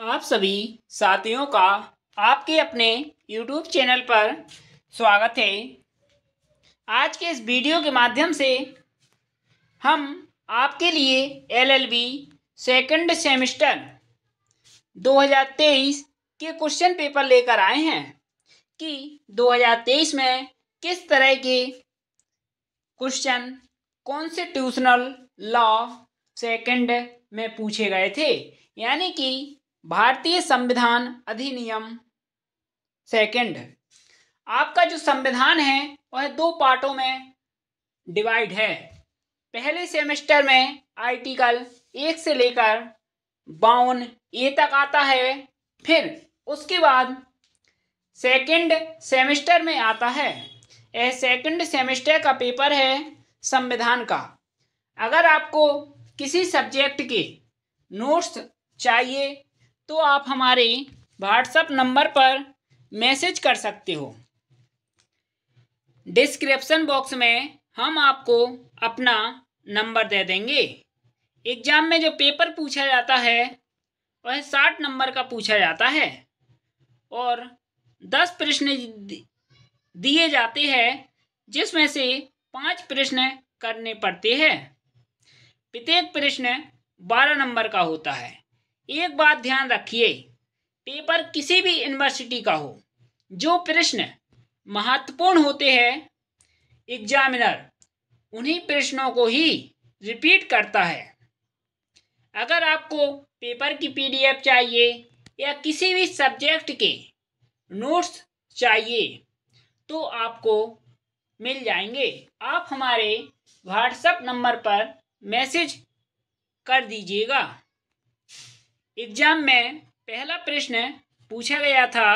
आप सभी साथियों का आपके अपने YouTube चैनल पर स्वागत है आज के इस वीडियो के माध्यम से हम आपके लिए एलएलबी सेकंड सेमेस्टर 2023 के क्वेश्चन पेपर लेकर आए हैं कि 2023 में किस तरह के क्वेश्चन कॉन्स्टिट्यूशनल लॉ सेकंड में पूछे गए थे यानी कि भारतीय संविधान अधिनियम सेकंड आपका जो संविधान है वह दो पार्टों में डिवाइड है पहले सेमेस्टर में आर्टिकल एक से लेकर बावन ए तक आता है फिर उसके बाद सेकंड सेमेस्टर में आता है यह सेकंड सेमेस्टर का पेपर है संविधान का अगर आपको किसी सब्जेक्ट के नोट्स चाहिए तो आप हमारे व्हाट्सएप नंबर पर मैसेज कर सकते हो डिस्क्रिप्सन बॉक्स में हम आपको अपना नंबर दे देंगे एग्ज़ाम में जो पेपर पूछा जाता है वह साठ नंबर का पूछा जाता है और दस प्रश्न दिए जाते हैं जिसमें से पांच प्रश्न करने पड़ते हैं प्रत्येक प्रश्न बारह नंबर का होता है एक बात ध्यान रखिए पेपर किसी भी यूनिवर्सिटी का हो जो प्रश्न महत्वपूर्ण होते हैं एग्जामिनर उन्हीं प्रश्नों को ही रिपीट करता है अगर आपको पेपर की पीडीएफ चाहिए या किसी भी सब्जेक्ट के नोट्स चाहिए तो आपको मिल जाएंगे आप हमारे व्हाट्सएप नंबर पर मैसेज कर दीजिएगा एग्जाम में पहला प्रश्न पूछा गया था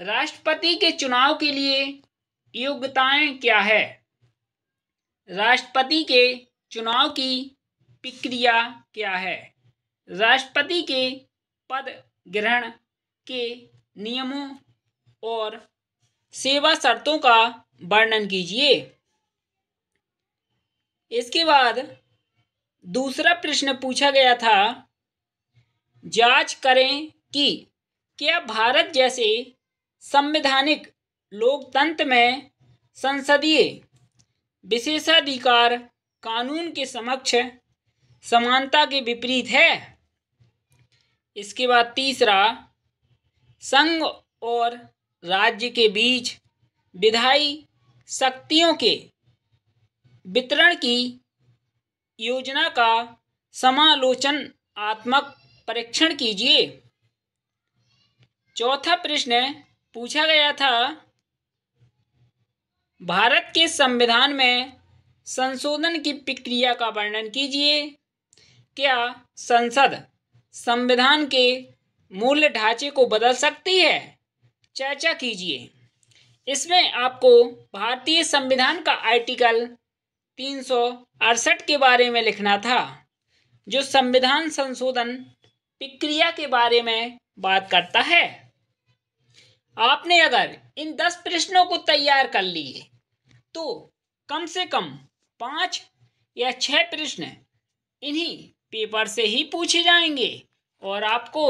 राष्ट्रपति के चुनाव के लिए योग्यताएं क्या है राष्ट्रपति के चुनाव की प्रक्रिया क्या है राष्ट्रपति के पद ग्रहण के नियमों और सेवा शर्तों का वर्णन कीजिए इसके बाद दूसरा प्रश्न पूछा गया था जांच करें कि क्या भारत जैसे संवैधानिक लोकतंत्र में संसदीय विशेषाधिकार कानून के समक्ष समानता के विपरीत है इसके बाद तीसरा संघ और राज्य के बीच विधायी शक्तियों के वितरण की योजना का समालोचनात्मक परीक्षण कीजिए चौथा प्रश्न पूछा गया था भारत के संविधान में संशोधन की प्रक्रिया का वर्णन कीजिए क्या संसद संविधान के मूल ढांचे को बदल सकती है चर्चा कीजिए इसमें आपको भारतीय संविधान का आर्टिकल तीन के बारे में लिखना था जो संविधान संशोधन प्रक्रिया के बारे में बात करता है आपने अगर इन दस प्रश्नों को तैयार कर लिए तो कम से कम पाँच या छह प्रश्न इन्हीं पेपर से ही पूछे जाएंगे और आपको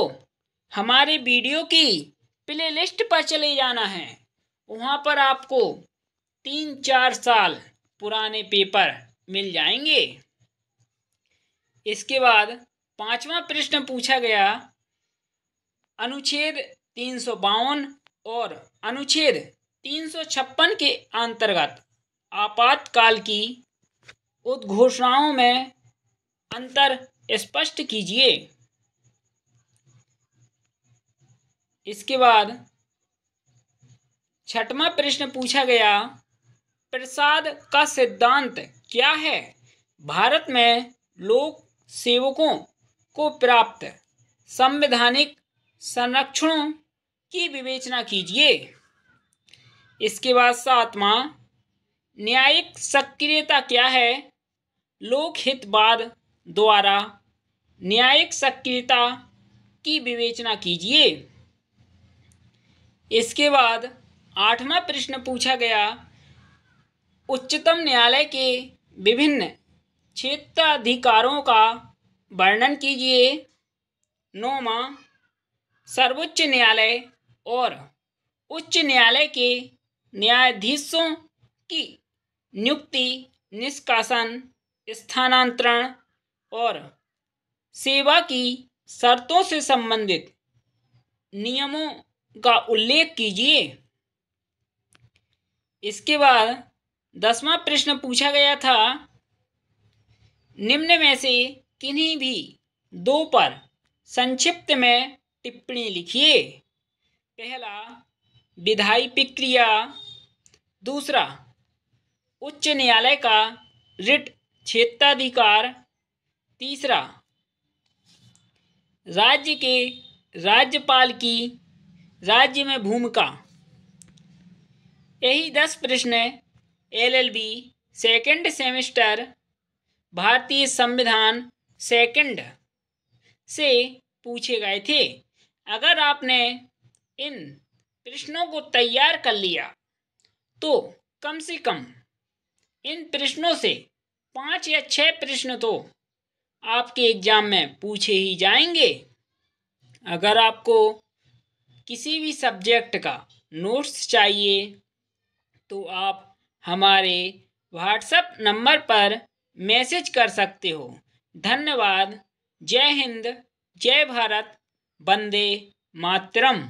हमारे वीडियो की प्लेलिस्ट पर चले जाना है वहाँ पर आपको तीन चार साल पुराने पेपर मिल जाएंगे इसके बाद पांचवा प्रश्न पूछा गया अनुच्छेद तीन सौ बावन और अनुच्छेद तीन सौ छप्पन के अंतर्गत आपातकाल की उद्घोषणाओं में अंतर स्पष्ट कीजिए इसके बाद छठवा प्रश्न पूछा गया प्रसाद का सिद्धांत क्या है भारत में लोक सेवकों को प्राप्त संवैधानिक संरक्षणों की विवेचना कीजिए इसके बाद सातवां न्यायिक सक्रियता क्या है लोकहितवाद द्वारा न्यायिक सक्रियता की विवेचना कीजिए इसके बाद आठवां प्रश्न पूछा गया उच्चतम न्यायालय के विभिन्न क्षेत्राधिकारों का वर्णन कीजिए नोमा सर्वोच्च न्यायालय और उच्च न्यायालय के न्यायाधीशों की नियुक्ति निष्कासन स्थानांतरण और सेवा की शर्तों से संबंधित नियमों का उल्लेख कीजिए इसके बाद दसवां प्रश्न पूछा गया था निम्न में से किन्हीं भी दो पर संक्षिप्त में टिप्पणी लिखिए पहला विधायी प्रक्रिया दूसरा उच्च न्यायालय का रिट क्षेत्राधिकार तीसरा राज्य के राज्यपाल की राज्य में भूमिका यही दस प्रश्न एलएलबी सेकेंड सेमेस्टर भारतीय संविधान सेकंड से पूछे गए थे अगर आपने इन प्रश्नों को तैयार कर लिया तो कम से कम इन प्रश्नों से पाँच या छः प्रश्न तो आपके एग्ज़ाम में पूछे ही जाएंगे अगर आपको किसी भी सब्जेक्ट का नोट्स चाहिए तो आप हमारे व्हाट्सएप नंबर पर मैसेज कर सकते हो धन्यवाद जय हिंद जय भारत वंदे मातरम